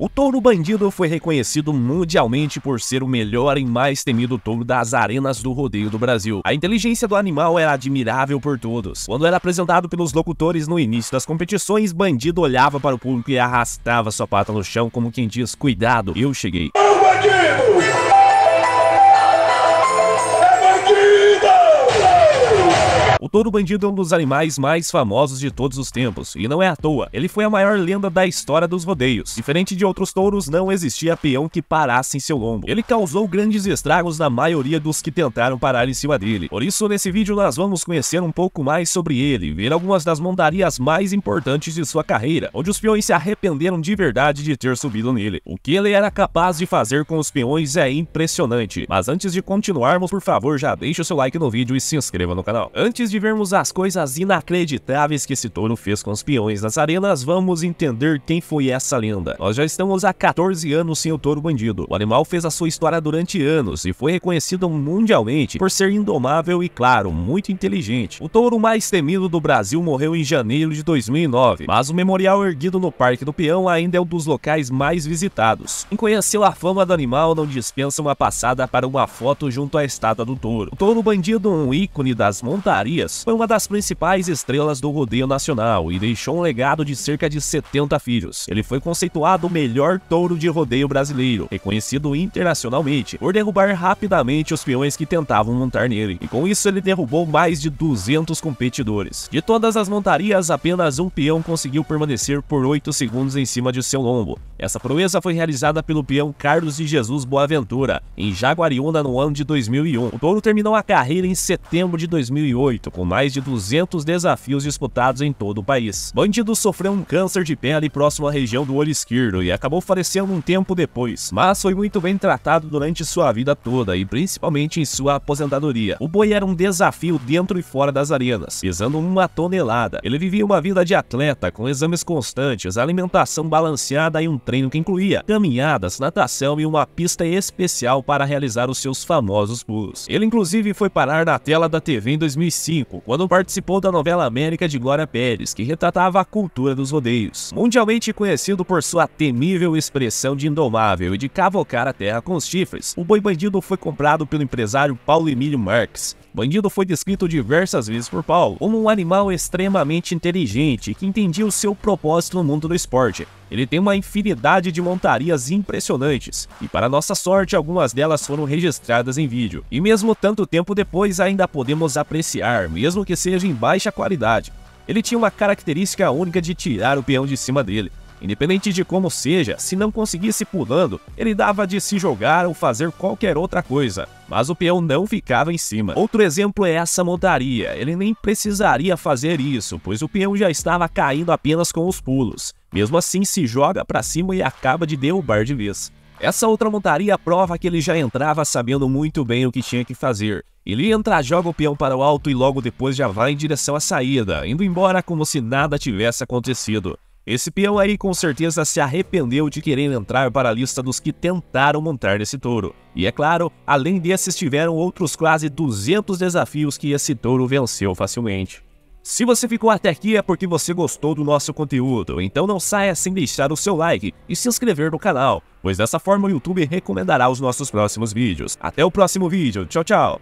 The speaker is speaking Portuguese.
O touro bandido foi reconhecido mundialmente por ser o melhor e mais temido touro das arenas do rodeio do Brasil. A inteligência do animal era admirável por todos. Quando era apresentado pelos locutores no início das competições, bandido olhava para o público e arrastava sua pata no chão como quem diz, cuidado, eu cheguei. Oh, O touro bandido é um dos animais mais famosos de todos os tempos, e não é à toa, ele foi a maior lenda da história dos rodeios. Diferente de outros touros, não existia peão que parasse em seu lombo. Ele causou grandes estragos na maioria dos que tentaram parar em cima dele. Por isso, nesse vídeo nós vamos conhecer um pouco mais sobre ele, ver algumas das mondarias mais importantes de sua carreira, onde os peões se arrependeram de verdade de ter subido nele. O que ele era capaz de fazer com os peões é impressionante. Mas antes de continuarmos, por favor, já deixe o seu like no vídeo e se inscreva no canal. Antes Antes de vermos as coisas inacreditáveis que esse touro fez com os peões nas arenas, vamos entender quem foi essa lenda. Nós já estamos há 14 anos sem o touro bandido. O animal fez a sua história durante anos e foi reconhecido mundialmente por ser indomável e, claro, muito inteligente. O touro mais temido do Brasil morreu em janeiro de 2009, mas o memorial erguido no Parque do Peão ainda é um dos locais mais visitados. Quem conheceu a fama do animal não dispensa uma passada para uma foto junto à estátua do touro. O touro bandido, um ícone das montarias Dias, foi uma das principais estrelas do rodeio nacional e deixou um legado de cerca de 70 filhos. Ele foi conceituado o melhor touro de rodeio brasileiro, reconhecido internacionalmente por derrubar rapidamente os peões que tentavam montar nele, e com isso ele derrubou mais de 200 competidores. De todas as montarias, apenas um peão conseguiu permanecer por 8 segundos em cima de seu lombo. Essa proeza foi realizada pelo peão Carlos de Jesus Boaventura, em Jaguariúna no ano de 2001. O touro terminou a carreira em setembro de 2008, 2018, com mais de 200 desafios disputados em todo o país. Bandido sofreu um câncer de pele próximo à região do olho esquerdo e acabou falecendo um tempo depois, mas foi muito bem tratado durante sua vida toda e principalmente em sua aposentadoria. O boi era um desafio dentro e fora das arenas, pesando uma tonelada. Ele vivia uma vida de atleta, com exames constantes, alimentação balanceada e um treino que incluía caminhadas, natação e uma pista especial para realizar os seus famosos pulos. Ele inclusive foi parar na tela da TV em 2005, 2005, quando participou da novela América de Glória Pérez, que retratava a cultura dos rodeios. Mundialmente conhecido por sua temível expressão de indomável e de cavocar a terra com os chifres, o boi bandido foi comprado pelo empresário Paulo Emílio Marques, bandido foi descrito diversas vezes por Paulo como um animal extremamente inteligente que entendia o seu propósito no mundo do esporte. Ele tem uma infinidade de montarias impressionantes, e para nossa sorte, algumas delas foram registradas em vídeo. E mesmo tanto tempo depois, ainda podemos apreciar, mesmo que seja em baixa qualidade. Ele tinha uma característica única de tirar o peão de cima dele, Independente de como seja, se não conseguisse pulando, ele dava de se jogar ou fazer qualquer outra coisa, mas o peão não ficava em cima. Outro exemplo é essa montaria, ele nem precisaria fazer isso, pois o peão já estava caindo apenas com os pulos. Mesmo assim, se joga para cima e acaba de derrubar de vez. Essa outra montaria prova que ele já entrava sabendo muito bem o que tinha que fazer. Ele entra, joga o peão para o alto e logo depois já vai em direção à saída, indo embora como se nada tivesse acontecido. Esse peão aí com certeza se arrependeu de querer entrar para a lista dos que tentaram montar nesse touro. E é claro, além desses tiveram outros quase 200 desafios que esse touro venceu facilmente. Se você ficou até aqui é porque você gostou do nosso conteúdo, então não saia sem deixar o seu like e se inscrever no canal, pois dessa forma o YouTube recomendará os nossos próximos vídeos. Até o próximo vídeo, tchau tchau!